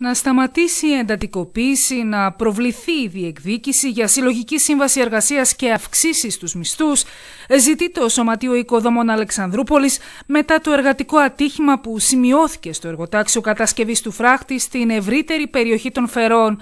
να σταματήσει η εντατικοποίηση, να προβληθεί η διεκδίκηση για συλλογική σύμβαση εργασίας και αυξήσεις στους μισθούς, ζητεί το Σωματείο Οικοδομών Αλεξανδρούπολης μετά το εργατικό ατύχημα που σημειώθηκε στο εργοτάξιο κατασκευής του φράχτη στην ευρύτερη περιοχή των Φερών,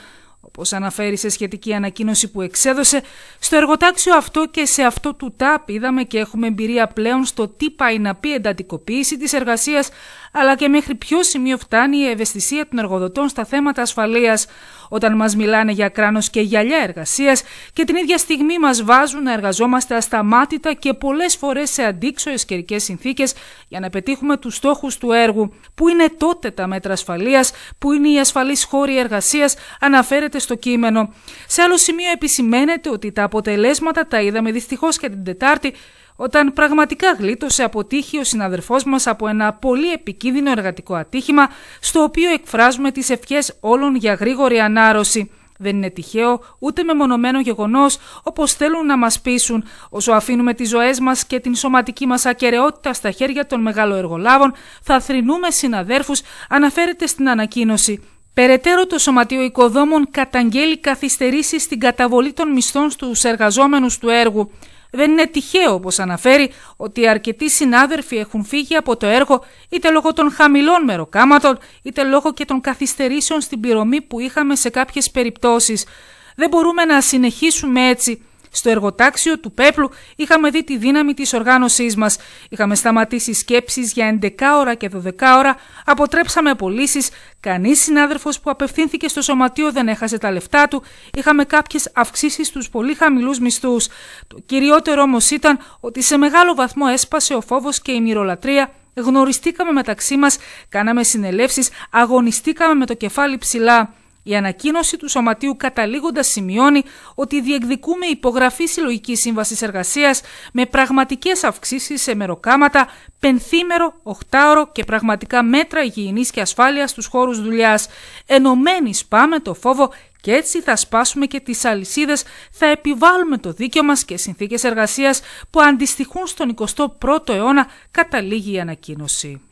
Όπως αναφέρει σε σχετική ανακοίνωση που εξέδωσε, στο εργοτάξιο αυτό και σε αυτό του ΤΑΠ είδαμε και έχουμε εμπειρία πλέον στο τι πάει να πει εντατικοποίηση της εργασίας, αλλά και μέχρι ποιο σημείο φτάνει η ευαισθησία των εργοδοτών στα θέματα ασφαλείας όταν μας μιλάνε για κράνος και γυαλιά εργασίας και την ίδια στιγμή μας βάζουν να εργαζόμαστε ασταμάτητα και πολλές φορές σε αντίξωες καιρικές συνθήκες για να πετύχουμε τους στόχους του έργου. Πού είναι τότε τα μέτρα ασφαλείας, πού είναι οι ασφαλείς χώροι εργασίας, αναφέρεται στο κείμενο. Σε άλλο σημείο επισημαίνεται ότι τα αποτελέσματα τα είδαμε δυστυχώς και την Τετάρτη όταν πραγματικά γλίτωσε από τύχη ο συναδερφός μας από ένα πολύ επικίνδυνο εργατικό ατύχημα στο οποίο εκφράζουμε τις ευχές όλων για γρήγορη ανάρρωση. Δεν είναι τυχαίο ούτε μεμονωμένο γεγονός όπως θέλουν να μας πείσουν, όσο αφήνουμε τις ζωές μας και την σωματική μας ακαιρεότητα στα χέρια των μεγαλοεργολάβων, θα θρυνούμε συναδέρφους, αναφέρεται στην ανακοίνωση. Περαιτέρω το Σωματείο Οικοδόμων καταγγέλει καθυστερήσεις στην καταβολή των μισθών στους εργαζόμενους του έργου. Δεν είναι τυχαίο, όπως αναφέρει, ότι αρκετοί συνάδελφοι έχουν φύγει από το έργο είτε λόγω των χαμηλών μεροκάματων, είτε λόγω και των καθυστερήσεων στην πληρωμή που είχαμε σε κάποιες περιπτώσεις. Δεν μπορούμε να συνεχίσουμε έτσι, στο εργοτάξιο του πέπλου είχαμε δει τη δύναμη της οργάνωσής μας. Είχαμε σταματήσει σκέψεις για 11 ώρα και 12 ώρα, αποτρέψαμε πωλήσει, κανείς συνάδελφος που απευθύνθηκε στο σωματείο δεν έχασε τα λεφτά του, είχαμε κάποιες αυξήσεις στους πολύ χαμηλούς μισθούς. Το κυριότερο όμως ήταν ότι σε μεγάλο βαθμό έσπασε ο φόβος και η μυρολατρεία Γνωριστήκαμε μεταξύ μας, κάναμε συνελεύσεις, αγωνιστήκαμε με το κεφάλι ψηλά. Η ανακοίνωση του Σωματείου καταλήγοντας σημειώνει ότι διεκδικούμε υπογραφή συλλογικής σύμβασης εργασίας με πραγματικές αυξήσεις σε μεροκάματα, πενθήμερο, οχτάωρο και πραγματικά μέτρα υγιεινής και ασφάλειας στους χώρους δουλειάς. Ενωμένοι σπάμε το φόβο και έτσι θα σπάσουμε και τις αλυσίδες, θα επιβάλλουμε το δίκαιο μας και συνθήκες εργασίας που αντιστοιχούν στον 21ο αιώνα, καταλήγει η ανακοίνωση.